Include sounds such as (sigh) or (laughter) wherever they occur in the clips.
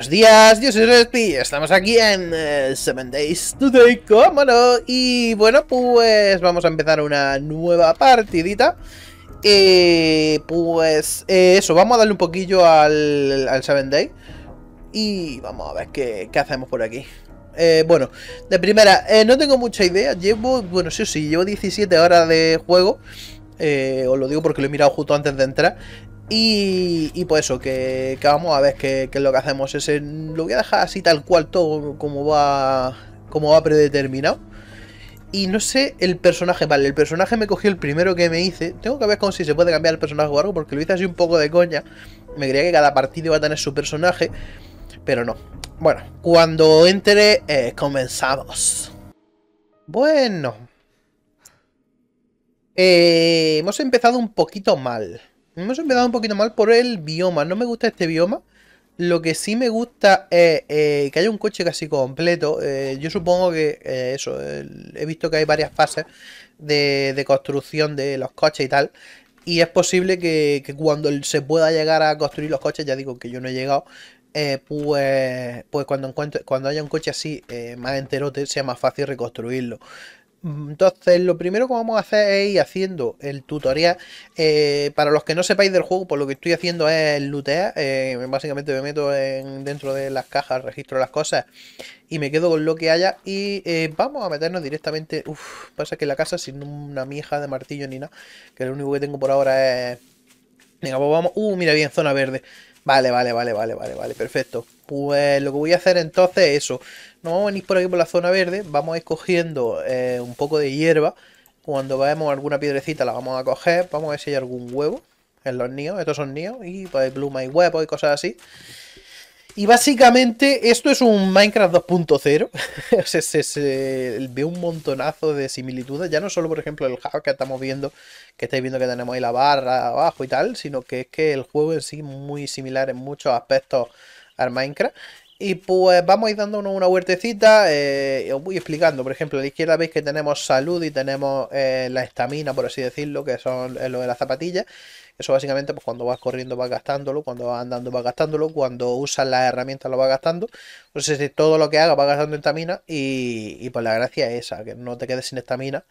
Buenos días, yo soy Respi, estamos aquí en el eh, Seven Days Today, cómo no? Y bueno, pues vamos a empezar una nueva partidita eh, Pues eso, vamos a darle un poquillo al, 7 Seven Day Y vamos a ver qué, hacemos por aquí eh, bueno, de primera, eh, no tengo mucha idea. Llevo, bueno, sí, sí, llevo 17 horas de juego. os lo digo porque lo he mirado justo antes de entrar. Y, y pues eso, que, vamos a ver qué, es lo que hacemos. Ese, lo voy a dejar así tal cual todo como va, como va predeterminado. Y no sé el personaje, vale, el personaje me cogió el primero que me hice. Tengo que ver con si se puede cambiar el personaje o algo, porque lo hice así un poco de coña. Me creía que cada partido iba a tener su personaje, pero no. Bueno, cuando entre, eh, comenzamos. Bueno. Eh, hemos empezado un poquito mal. Me hemos un poquito mal por el bioma. No me gusta este bioma. Lo que sí me gusta es eh, que haya un coche casi completo. Eh, yo supongo que eh, eso, he visto que hay varias fases de, construcción de los coches y tal. Y es posible que, cuando se pueda llegar a construir los coches, ya digo que yo no he llegado, pues, pues cuando, encuentre, cuando haya un coche así más enterote sea más fácil reconstruirlo. Entonces, lo primero que vamos a hacer es ir haciendo el tutorial. Eh, para los que no sepáis del juego, pues lo que estoy haciendo es lootear. Eh, básicamente me meto en, dentro de las cajas, registro las cosas y me quedo con lo que haya. Y eh, vamos a meternos directamente... Uf, pasa que la casa sin una mija de martillo ni nada, que lo único que tengo por ahora es... Venga, pues vamos... Uh, mira bien, zona verde. Vale, vale, vale, vale, vale, vale, perfecto. Pues lo que voy a hacer entonces es eso. Nos vamos a venir por aquí por la zona verde, vamos a ir cogiendo eh, un poco de hierba. Cuando veamos alguna piedrecita la vamos a coger, vamos a ver si hay algún huevo en los nidos, estos son nidos, y pues hay plumas y huevos y cosas así. Y básicamente esto es un Minecraft 2.0. (laughs) se, ve un montonazo de similitudes. Ya no solo, por ejemplo, el hack que estamos viendo, que estáis viendo que tenemos ahí la barra abajo y tal, sino que es que el juego en sí es muy similar en muchos aspectos al Minecraft. Y pues vamos a ir dándonos una huertecita. os eh, voy explicando. Por ejemplo, a la izquierda veis que tenemos salud y tenemos eh, la estamina, por así decirlo, que son eh, lo de las zapatillas. Eso básicamente, pues cuando vas corriendo vas gastándolo, cuando vas andando vas gastándolo, cuando usas las herramientas lo vas gastando. Entonces, todo lo que hagas vas gastando estamina. Y, pues la gracia es esa, que no te quedes sin estamina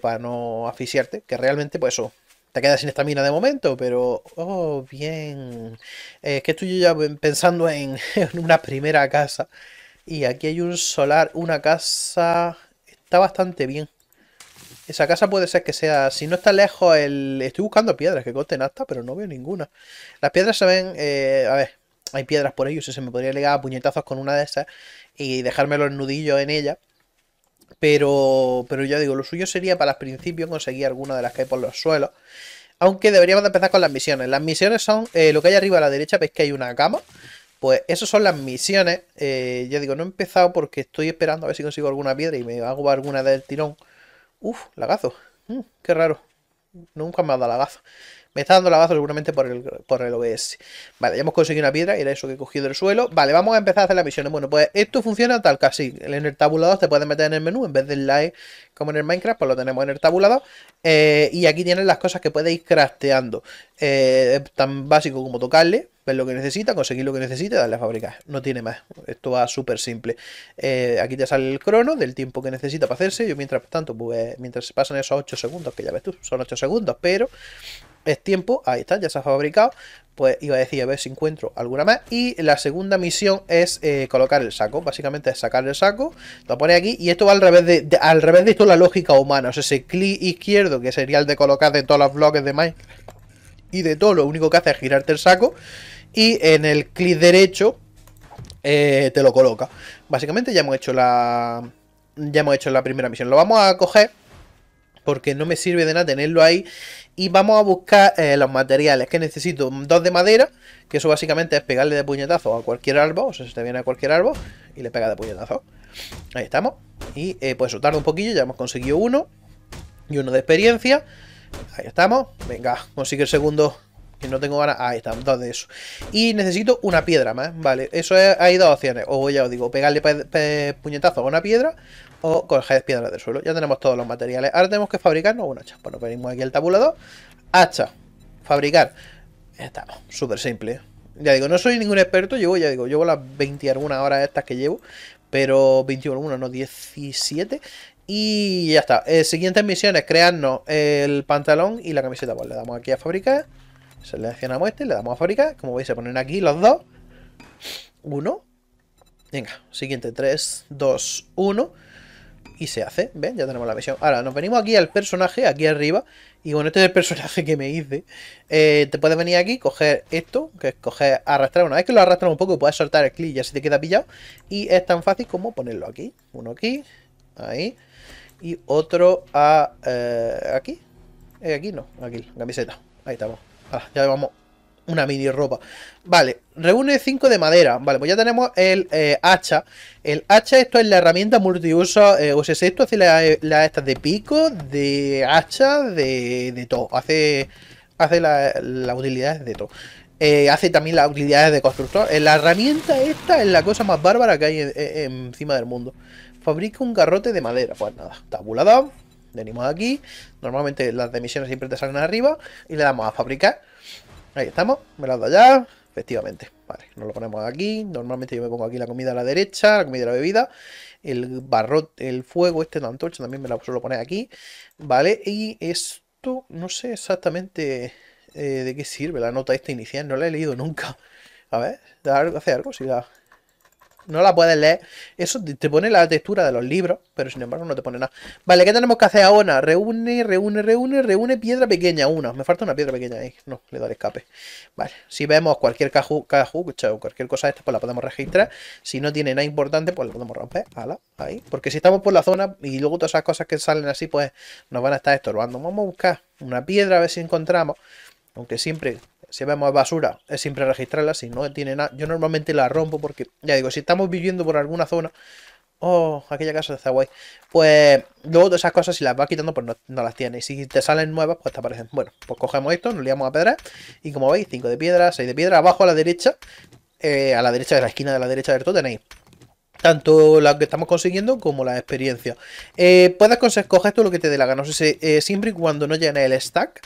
para no asfixiarte. Que realmente, pues eso, te quedas sin mina de momento, pero. Oh, bien. Eh, es que estoy ya pensando (laughs) en, una primera casa. Y aquí hay un solar, una casa. Está bastante bien. Esa casa puede ser que sea. Si no está lejos, el. Estoy buscando piedras que corten hasta, pero no veo ninguna. Las piedras se ven. Eh, a ver, hay piedras por ellos. Si se me podría ligar a puñetazos con una de esas y dejarme los nudillos en ella. Pero, pero ya digo, lo suyo sería para al principio conseguir alguna de las que hay por los suelos. Aunque deberíamos empezar con las misiones. Las misiones son eh, lo que hay arriba a la derecha, veis que hay una cama. Pues esas son las misiones. Eh, ya digo, no he empezado porque estoy esperando a ver si consigo alguna piedra y me hago alguna del tirón. Uf, lagazo. Mm, qué raro. Nunca me ha dado lagazo. Me está dando la baza seguramente por el, por el OBS. Vale, ya hemos conseguido una piedra, Y era eso que he cogido del suelo. Vale, vamos a empezar a hacer las misiones. Bueno, pues esto funciona tal que así. En el tabulador te puedes meter en el menú, en vez del live como en el Minecraft, pues lo tenemos en el tabulador. Eh, y aquí tienes las cosas que puedes ir crafteando. Eh, es tan básico como tocarle, ver lo que necesita, conseguir lo que necesita y darle a fabricar. No tiene más. Esto va súper simple. Eh, aquí te sale el crono del tiempo que necesita para hacerse. Yo mientras tanto, pues mientras pasan esos 8 segundos, que ya ves tú, son 8 segundos, pero es tiempo, ahí está, ya se ha fabricado. Pues iba a decir, a ver si encuentro alguna más. Y la segunda misión es eh, colocar el saco. Básicamente es sacar el saco. Lo pone aquí. Y esto va al revés de, al revés de toda la lógica humana. O sea, ese clic izquierdo, que sería el de colocar de todos los bloques de Mike. Y de todo, lo único que hace es girarte el saco. Y en el clic derecho eh, te lo coloca. Básicamente ya hemos hecho la. Ya hemos hecho la primera misión. Lo vamos a coger. Porque no me sirve de nada tenerlo ahí y vamos a buscar eh, los materiales que necesito. Dos de madera, que eso básicamente es pegarle de puñetazo a cualquier árbol. O sea, se te viene a cualquier árbol y le pega de puñetazo. Ahí estamos. Y eh, pues eso tarda un poquillo, ya hemos conseguido uno. Y uno de experiencia. Ahí estamos. Venga, consigue el segundo que no tengo ganas. Ahí estamos, dos de eso. Y necesito una piedra más, ¿vale? Eso es, hay dos opciones. O ya os digo, pegarle puñetazo a una piedra o coged piedras del suelo. Ya tenemos todos los materiales. Ahora tenemos que fabricarnos una hacha. Bueno, pues venimos aquí el tabulador. Hacha. Fabricar. Estamos. Súper simple. Ya digo, no soy ningún experto. Llevo, ya digo, llevo las 20 algunas horas estas que llevo. Pero 21, no 17. Y ya está. Eh, siguientes misiones, crearnos el pantalón y la camiseta. Pues le damos aquí a fabricar. Seleccionamos este, le damos a fabricar. Como veis, se ponen aquí los dos. Uno. Venga, siguiente. 3, 2, 1 y se hace. ¿Ven? Ya tenemos la misión. Ahora, nos venimos aquí al personaje, aquí arriba. Y bueno, este es el personaje que me hice. Eh, te puedes venir aquí, coger esto, que es coger, arrastrar. Una vez que lo arrastras un poco, puedes soltar el clic y así te queda pillado. Y es tan fácil como ponerlo aquí. Uno aquí, ahí. Y otro a, eh, aquí. Eh, aquí no, aquí, camiseta. Ahí estamos. Ahora, ya vamos una mini ropa. Vale, reúne 5 de madera. Vale, pues ya tenemos el eh, hacha. El hacha, esto es la herramienta multiuso. Eh, sea, esto, hace las la, estas de pico, de hacha, de, todo. Hace, hace las la utilidades de todo. Eh, hace también las utilidades de constructor. Eh, la herramienta esta es la cosa más bárbara que hay encima del mundo. Fabrica un garrote de madera. Pues nada, tabulado Venimos aquí. Normalmente las de misiones siempre te salen arriba. Y le damos a fabricar. Ahí estamos, me la he dado ya, efectivamente. Vale, nos lo ponemos aquí. Normalmente yo me pongo aquí la comida a la derecha, la comida y la bebida. El barro, el fuego, este de antorcha también me lo suelo poner aquí. Vale, y esto no sé exactamente eh, de qué sirve la nota esta inicial, no la he leído nunca. A ver, hace algo si la no la puedes leer. Eso te pone la textura de los libros, pero sin embargo no te pone nada. Vale, ¿qué tenemos que hacer ahora? Reúne, reúne, reúne, reúne piedra pequeña. Una, me falta una piedra pequeña ahí. No, le doy escape. Vale, si vemos cualquier cajú, cajú o cualquier cosa de esta, pues la podemos registrar. Si no tiene nada importante, pues la podemos romper. Ala, ahí. Porque si estamos por la zona y luego todas esas cosas que salen así, pues nos van a estar estorbando. Vamos a buscar una piedra a ver si encontramos. Aunque siempre si vemos basura, es siempre registrarla, si no tiene nada. Yo normalmente la rompo porque, ya digo, si estamos viviendo por alguna zona, oh, aquella casa de guay, pues luego todas esas cosas, si las vas quitando, pues no, las tiene, Y si te salen nuevas, pues te aparecen. Bueno, pues cogemos esto, nos liamos a pedras, y como veis, 5 de piedra, 6 de piedra, abajo a la derecha, eh, a la derecha de la esquina de la derecha del todo tenéis tanto lo que estamos consiguiendo como la experiencia. Eh, puedes coger todo lo que te dé la gana, eh, siempre y cuando no llene el stack,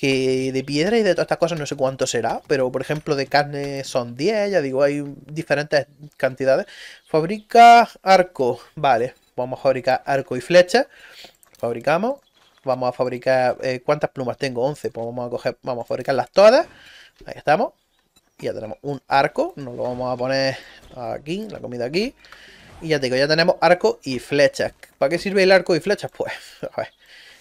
que de piedra y de todas estas cosas no sé cuánto será, pero por ejemplo de carne son 10, ya digo, hay diferentes cantidades. Fabrica arco, vale, vamos a fabricar arco y flecha, fabricamos, vamos a fabricar, eh, ¿cuántas plumas tengo? 11, pues vamos a coger, vamos a fabricarlas todas, ahí estamos, y ya tenemos un arco, nos lo vamos a poner aquí, la comida aquí, y ya te digo, ya tenemos arco y flechas. ¿Para qué sirve el arco y flechas? Pues, (laughs) a ver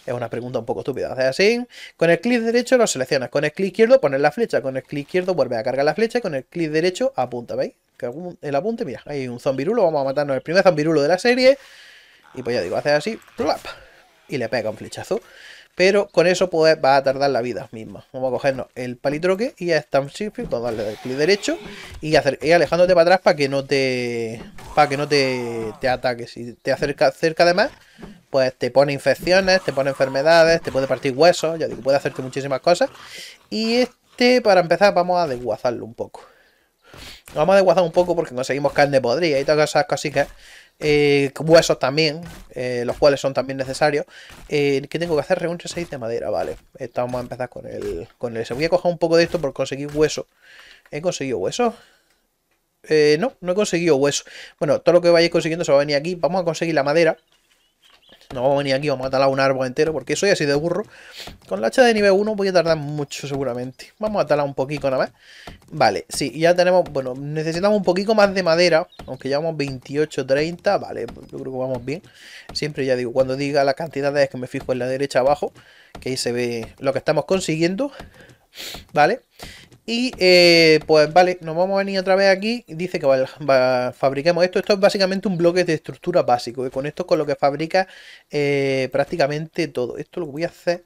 es una pregunta un poco estúpida. Haces así, con el clic derecho lo seleccionas, con el clic izquierdo pones la flecha, con el clic izquierdo vuelve a cargar la flecha y con el clic derecho apunta, ¿veis? Que el apunte, mira, hay un zombirulo, vamos a matarnos el primer zombirulo de la serie. Y pues ya digo, haces así, y le pega un flechazo. Pero con eso pues va a tardar la vida misma. Vamos a cogernos el palitroque y a Stamp Shift, vamos a darle clic derecho y, hacer, y, alejándote para atrás para que no te para que no te, te ataque. Si te acerca cerca de más, pues te pone infecciones, te pone enfermedades, te puede partir huesos, ya digo, puede hacerte muchísimas cosas. Y este, para empezar, vamos a desguazarlo un poco. Vamos a desguazar un poco porque conseguimos carne podrida y todas esas cositas eh, huesos también, eh, los cuales son también necesarios. Eh, ¿Qué tengo que hacer? Reúne 6 de madera, vale. Estamos a empezar con el, con el... Voy a coger un poco de esto por conseguir hueso. ¿He conseguido hueso? no, no he conseguido hueso. Bueno, todo lo que vayáis consiguiendo se va a venir aquí. Vamos a conseguir la madera. No vamos a venir aquí a talar un árbol entero, porque soy así de burro. Con la hacha de nivel 1 voy a tardar mucho seguramente. Vamos a talar un poquito nada más. Vale, sí, ya tenemos... Bueno, necesitamos un poquito más de madera, aunque llevamos 28, 30. Vale, yo creo que vamos bien. Siempre ya digo, cuando diga la cantidad es que me fijo en la derecha abajo, que ahí se ve lo que estamos consiguiendo. Vale. Y eh, pues vale, nos vamos a venir otra vez aquí. Dice que fabriquemos esto. Esto es básicamente un bloque de estructura básico. Y con esto con lo que fabrica eh, prácticamente todo. Esto lo que voy a hacer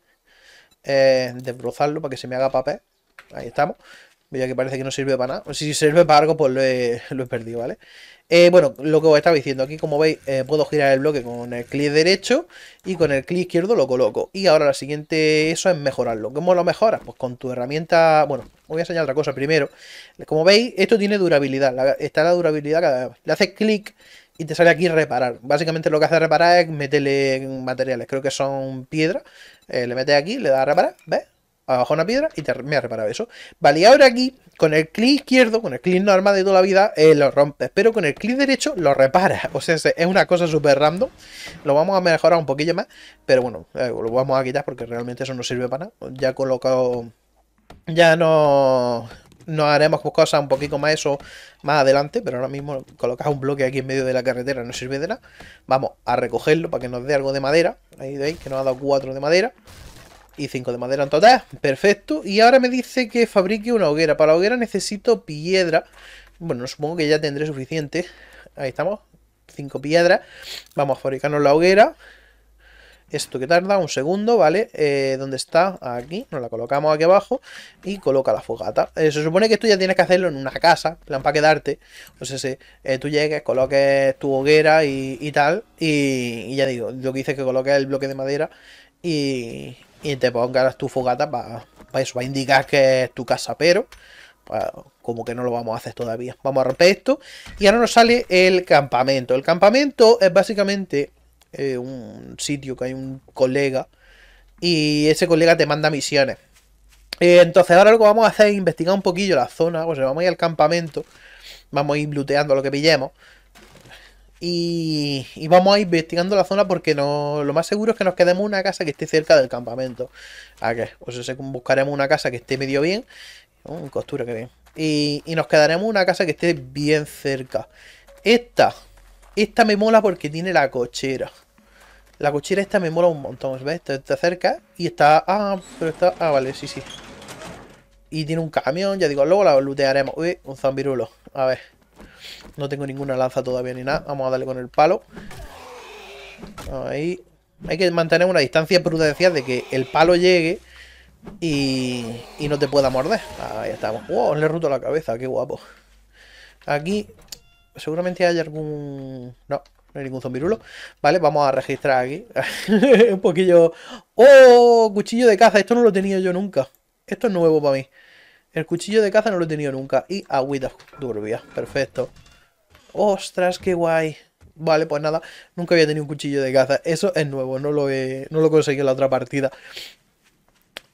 es desbrozarlo para que se me haga papel. Ahí estamos. Ya que parece que no sirve para nada. Si sirve para algo, pues lo he, perdido, ¿vale? Eh, bueno, lo que os estaba diciendo, aquí como veis puedo girar el bloque con el clic derecho y con el clic izquierdo lo coloco. Y ahora la siguiente eso es mejorarlo. ¿Cómo lo mejoras? Pues con tu herramienta, bueno, voy a enseñar otra cosa primero. Como veis, esto tiene durabilidad. está la durabilidad, cada le haces clic y te sale aquí reparar. Básicamente lo que hace reparar es meterle materiales. Creo que son piedras eh, le metes aquí, le das a reparar, ¿ves? Abajo una piedra y te, me ha reparado eso. Vale, y ahora aquí, con el clic izquierdo, con el clic normal de toda la vida, eh, lo rompes. Pero con el clic derecho lo repara (laughs) O sea, es una cosa súper random. Lo vamos a mejorar un poquillo más. Pero bueno, eh, lo vamos a quitar porque realmente eso no sirve para nada. Ya he colocado ya no, nos haremos cosas un poquito más eso más adelante, pero ahora mismo colocas un bloque aquí en medio de la carretera, no sirve de nada. Vamos a recogerlo para que nos dé algo de madera. Ahí veis que nos ha dado 4 de madera y 5 de madera en total. Perfecto. Y ahora me dice que fabrique una hoguera. Para la hoguera necesito piedra. Bueno, supongo que ya tendré suficiente. Ahí estamos. 5 piedras. Vamos a fabricarnos la hoguera esto que tarda un segundo, ¿vale? Eh, dónde donde está? Aquí, nos la colocamos aquí abajo y coloca la fogata. Eh, se supone que tú ya tienes que hacerlo en una casa, plan para quedarte. O sea, si, tú llegues, coloques tu hoguera y, tal, y, ya digo, lo que hice es que coloques el bloque de madera y, te pongas tu fogata para eso, para indicar que es tu casa, pero... como que no lo vamos a hacer todavía. Vamos a romper esto. Y ahora nos sale el campamento. El campamento es básicamente eh, un sitio que hay un colega y ese colega te manda misiones. Eh, entonces ahora lo que vamos a hacer es investigar un poquillo la zona, o vamos a ir al campamento, vamos a ir looteando lo que pillemos y, vamos a ir investigando la zona porque no, lo más seguro es que nos quedemos en una casa que esté cerca del campamento. ¿A buscaremos una casa que esté medio bien. un costura, que bien. Y, y nos quedaremos en una casa que esté bien cerca. Esta esta me mola porque tiene la cochera. La cochera esta me mola un montón, ¿ves? Te, cerca y está... Ah, pero está... Ah, vale, sí, sí. Y tiene un camión, ya digo, luego la lootearemos. Uy, un zambirulo. A ver. No tengo ninguna lanza todavía ni nada. Vamos a darle con el palo. Ahí. Hay que mantener una distancia prudencial de que el palo llegue y, y no te pueda morder. Ahí estamos. ¡Wow! Le he roto la cabeza, qué guapo. Aquí seguramente hay algún... No, no hay ningún zombirulo. Vale, vamos a registrar aquí. (laughs) un poquillo... ¡Oh! Cuchillo de caza. Esto no lo tenía yo nunca. Esto es nuevo para mí. El cuchillo de caza no lo he tenido nunca. Y agüita turbia. Perfecto. ¡Ostras, qué guay! Vale, pues nada, nunca había tenido un cuchillo de caza. Eso es nuevo, no lo, he, no lo conseguí en la otra partida.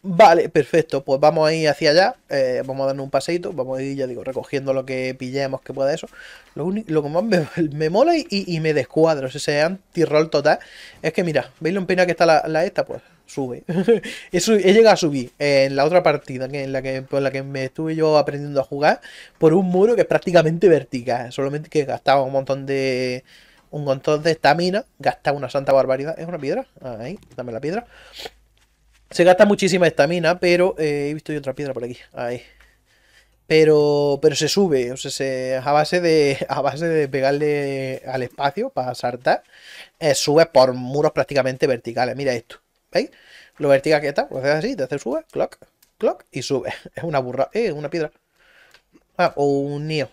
Vale, perfecto. Pues vamos a ir hacia allá. Eh, vamos a darnos un paseito. Vamos a ir, ya digo, recogiendo lo que pillemos que pueda eso. Lo, único, que más me, (laughs) mola y, me descuadro, ese anti-roll total, es que mira, ¿veis lo pena que está la, esta? Pues sube. (laughs) he llegado a subir en la otra partida que en la que, pues, la que me estuve yo aprendiendo a jugar por un muro que es prácticamente vertical. Solamente que gastaba un montón de. un montón de estamina. Gastaba una santa barbaridad. ¿Es una piedra? Ahí, dame la piedra. Se gasta muchísima estamina, pero eh, he visto otra piedra por aquí. Ahí. Pero, pero se sube, o sea, se, a, base de, (laughs) a base de pegarle al espacio para saltar, eh, sube por muros prácticamente verticales. Mira esto, ¿veis? Lo vertical que está, lo pues haces así, te hace sube, clock, clock y sube. (laughs) Es una burra, eh, una piedra. Ah, o un nío.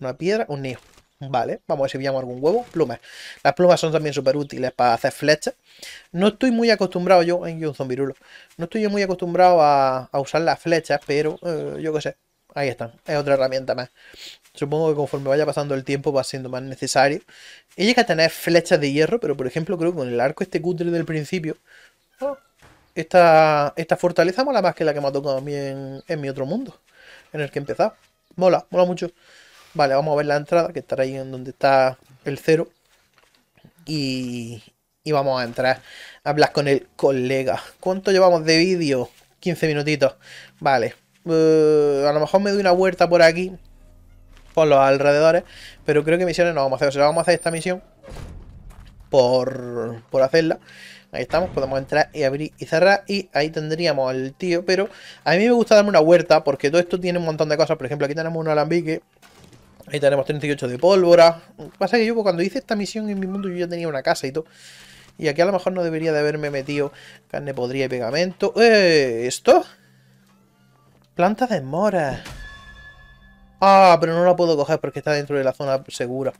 Una piedra, un niño. Vale, vamos a ver si pillamos algún huevo. Plumas. Las plumas son también súper útiles para hacer flechas. No estoy muy acostumbrado yo, en un zombirulo. No estoy yo muy acostumbrado a, usar las flechas, pero eh, yo qué sé. Ahí están, es otra herramienta más. Supongo que conforme vaya pasando el tiempo va siendo más necesario. Y llega a tener flechas de hierro, pero por ejemplo creo que con el arco este cutre del principio... esta, esta fortaleza mola más que la que me ha tocado a mí en, en mi otro mundo. En el que he empezado. Mola, mola mucho. Vale, vamos a ver la entrada, que estará ahí en donde está el cero. Y, y vamos a entrar a hablar con el colega. ¿Cuánto llevamos de vídeo? 15 minutitos. Vale. Eh, a lo mejor me doy una vuelta por aquí. Por los alrededores. Pero creo que misiones no vamos a hacer. O sea, vamos a hacer esta misión. Por, por hacerla. Ahí estamos, podemos entrar y abrir y cerrar y ahí tendríamos al tío, pero a mí me gusta darme una vuelta porque todo esto tiene un montón de cosas, por ejemplo aquí tenemos un alambique Ahí tenemos 38 de pólvora. Lo que pasa es que yo pues, cuando hice esta misión en mi mundo yo ya tenía una casa y todo. Y aquí a lo mejor no debería de haberme metido carne podrida y pegamento. ¿Eh? ¿Esto? Planta de mora. Ah, pero no la puedo coger porque está dentro de la zona segura.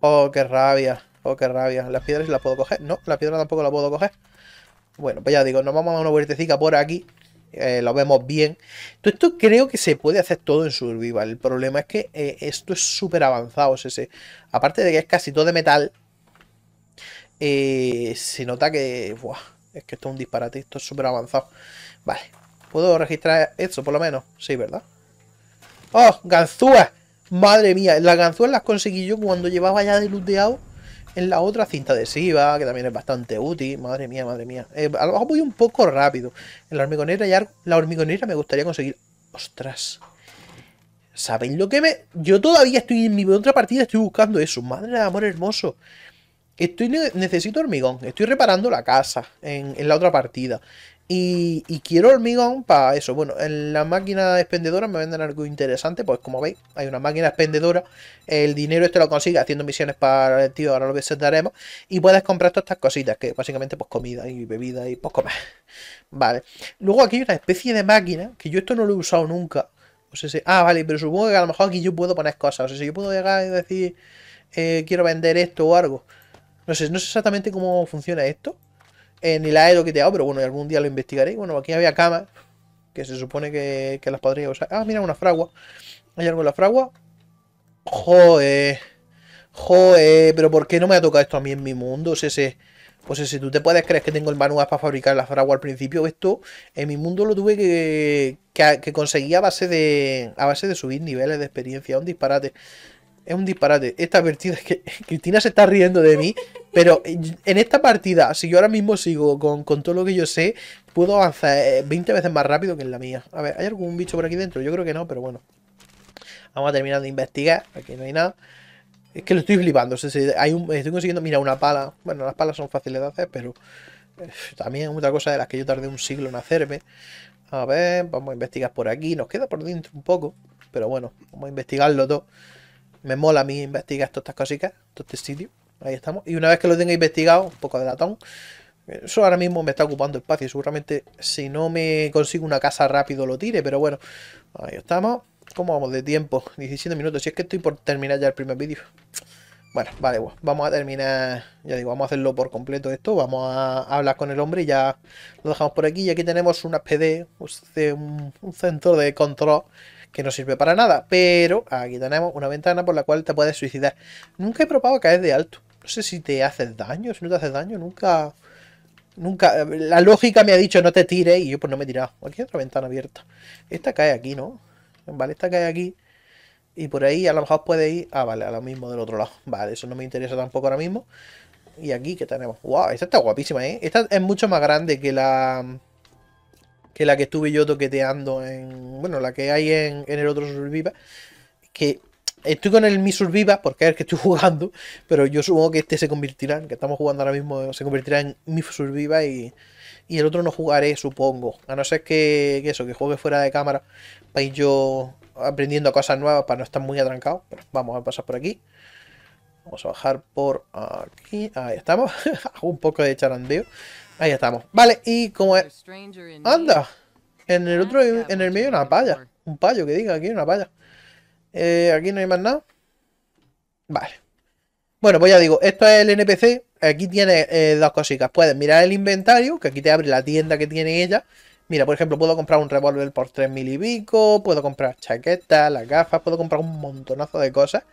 Oh, qué rabia. Oh, qué rabia. ¿Las piedras las puedo coger? No, la piedra tampoco la puedo coger. Bueno, pues ya digo, nos vamos a una vueltecita por aquí. Eh, lo vemos bien. Todo esto creo que se puede hacer todo en Survival. El problema es que eh, esto es súper avanzado. aparte de que es casi todo de metal, eh, se nota que... es que esto es un disparate, esto es súper avanzado. Vale, ¿puedo registrar esto por lo menos? Sí, ¿verdad? ¡Oh, ganzúas! Madre mía, las ganzúas las conseguí yo cuando llevaba ya de looteado en la otra cinta adhesiva, que también es bastante útil. Madre mía, madre mía. Eh, voy un poco rápido. En la hormigonera ya... La hormigonera me gustaría conseguir... ¡Ostras! ¿Sabéis lo que me...? Yo todavía estoy en mi otra partida, estoy buscando eso. Madre de amor hermoso. Estoy, necesito hormigón. Estoy reparando la casa en, en la otra partida. Y, quiero hormigón para eso. Bueno, en la máquina expendedora me venden algo interesante. Pues como veis, hay una máquina expendedora. El dinero este lo consigue haciendo misiones para el tío. Ahora lo daremos. Y puedes comprar todas estas cositas. Que básicamente pues comida y bebida y pues comer (laughs) Vale. Luego aquí hay una especie de máquina. Que yo esto no lo he usado nunca. ah, vale, pero supongo que a lo mejor aquí yo puedo poner cosas. O sea, si yo puedo llegar y decir, eh, quiero vender esto o algo. No sé, no sé exactamente cómo funciona esto en el aero que te hago, pero bueno, algún día lo investigaré. Bueno, aquí había camas, que se supone que, las podría usar. Ah, mira, una fragua. ¿Hay algo en la fragua? Joder. Joder, pero ¿por qué no me ha tocado esto a mí en mi mundo? O pues ese... Pues si tú te puedes creer que tengo el manual para fabricar la fragua al principio, esto en mi mundo lo tuve que, conseguir a base, de, a base de subir niveles de experiencia. Un disparate. Es un disparate. Esta vertida es que (laughs) Cristina se está riendo de mí pero eh, en esta partida, si yo ahora mismo sigo con, todo lo que yo sé, puedo avanzar 20 eh, veces más rápido que en la mía. A ver, ¿hay algún bicho por aquí dentro? Yo creo que no, pero bueno. Vamos a terminar de investigar. Aquí no hay nada. Es que lo estoy flipando. estoy consiguiendo, mira, una pala. Bueno, las palas son fáciles de hacer, pero eh, también es otra cosa de las que yo tardé un siglo en hacerme. A ver, vamos a investigar por aquí. Nos queda por dentro un poco, pero bueno, vamos a investigarlo todo. Me mola a mí investigar todas estas cositas, todo este sitio. Ahí estamos. Y una vez que lo tenga investigado, un poco de latón, eso eh, ahora mismo me está ocupando espacio. Seguramente si no me consigo una casa rápido lo tire, pero bueno. Ahí estamos. ¿Cómo vamos de tiempo? 17 (laughs) minutos. Si es que estoy por terminar ya el primer vídeo. Bueno, vale, vamos a terminar, ya digo, vamos a hacerlo por completo esto, vamos a hablar con el hombre y ya lo dejamos por aquí. Y aquí tenemos una PD, pues, un, un centro de control que no sirve para nada, pero aquí tenemos una ventana por la cual te puedes suicidar. Nunca he probado caer de alto, no sé si te haces daño, si no te haces daño, nunca... Nunca... La lógica me ha dicho no te tires y yo pues no me he tirado. Aquí hay otra ventana abierta. Esta cae aquí, ¿no? Vale, esta cae aquí. Y por ahí a lo mejor puede ir... Ah, vale, a lo mismo del otro lado. Vale, eso no me interesa tampoco ahora mismo. Y aquí ¿qué tenemos... ¡Wow! Esta está guapísima, ¿eh? Esta es mucho más grande que la... Que la que estuve yo toqueteando en... Bueno, la que hay en, en el otro survival. Que Estoy con el Mi Viva porque es el que estoy (laughs) jugando, pero yo supongo que este se convertirá, que estamos jugando ahora mismo, se convertirá en Mi Viva y, el otro no jugaré, supongo. A no ser que, eso, que juegue fuera de cámara para ir yo aprendiendo cosas nuevas para no estar muy atrancado. Pero vamos a pasar por aquí. Vamos a bajar por aquí. Ahí estamos. (laughs) Hago un poco de charandeo. Ahí estamos. Vale, y como es... ¡Anda! En el otro, en el medio una palla. Un payo que diga aquí, una palla. Eh, aquí no hay más nada. Vale. Bueno, pues ya digo, esto es el NPC. Aquí tiene eh, dos cositas. Puedes mirar el inventario, que aquí te abre la tienda que tiene ella. Mira, por ejemplo, puedo comprar un revólver por 3.000 y pico, puedo comprar chaquetas, las gafas, puedo comprar un montonazo de cosas.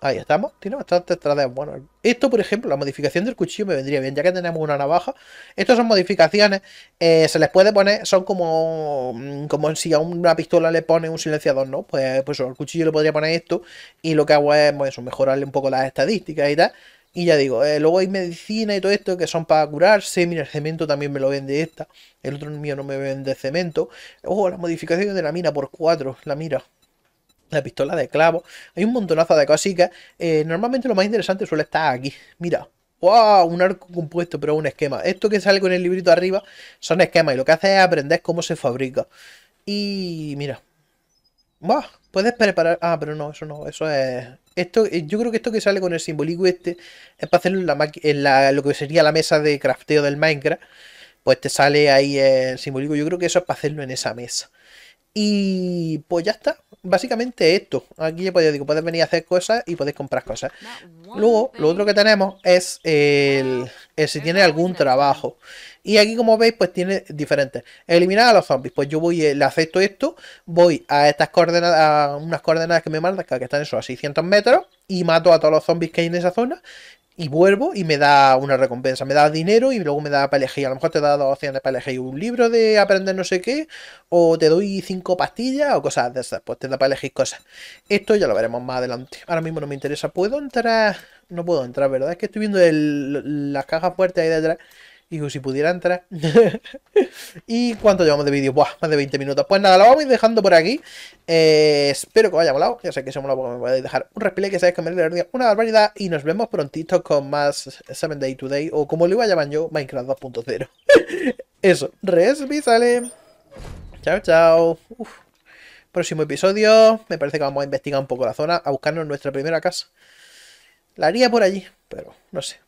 Ahí estamos, tiene bastante traje. Bueno, esto, por ejemplo, la modificación del cuchillo me vendría bien, ya que tenemos una navaja. Estas son modificaciones, eh, se les puede poner, son como, mm, como si a una pistola le pone un silenciador, ¿no? Pues, pues al cuchillo le podría poner esto, y lo que hago es, bueno, pues eso, mejorarle un poco las estadísticas y tal. Y ya digo, eh, luego hay medicina y todo esto que son para curarse. Mira, el cemento también me lo vende esta. El otro mío no me vende cemento. Ojo, oh, la modificación de la mina por cuatro, la mira la pistola de clavo... hay un montonazo de cositas. Eh, normalmente lo más interesante suele estar aquí. Mira, ¡Wow! Un arco compuesto, pero un esquema. Esto que sale con el librito arriba son esquemas y lo que hace es aprender cómo se fabrica. Y mira. ¡Wow! Puedes preparar... Ah, pero no, eso no, eso es... Esto, eh, yo creo que esto que sale con el simbolico este es para hacerlo en, la en eh, lo que sería la mesa de crafteo del Minecraft. Pues te sale ahí el simbolico. Yo creo que eso es para hacerlo en esa mesa. Y pues ya está básicamente esto. Aquí ya podéis, digo, podéis venir a hacer cosas y podéis comprar cosas. Luego, lo otro que tenemos es el, si tiene algún trabajo. Y aquí, como veis, pues tiene diferentes. Eliminar a los zombies. Pues yo voy, eh, le acepto esto, voy a estas coordenadas, a unas coordenadas que me mandan, que están eso, a 600 metros, y mato a todos los zombies que hay en esa zona y vuelvo y me da una recompensa. Me da dinero y luego me da para elegir. A lo mejor te da dos opciones para elegir un libro de aprender no sé qué, o te doy cinco pastillas o cosas de esas. Pues te da para elegir cosas. Esto ya lo veremos más adelante. Ahora mismo no me interesa. ¿Puedo entrar? No puedo entrar, ¿verdad? Es que estoy viendo el, las cajas fuertes ahí detrás y si pudiera entrar. (laughs) ¿Y cuánto llevamos de vídeo? Buah, más de 20 minutos. Pues nada, lo vamos a ir dejando por aquí. Eh, espero que os haya molado. Ya sé que se molado porque me podéis dejar un replay que sabéis que me día una barbaridad. Y nos vemos prontito con más 7 Day Today. O como le iba a llamar yo, Minecraft 2.0. (laughs) Eso. Resby sale. Chao, chao. Próximo episodio. Me parece que vamos a investigar un poco la zona. A buscarnos nuestra primera casa. La haría por allí, pero no sé.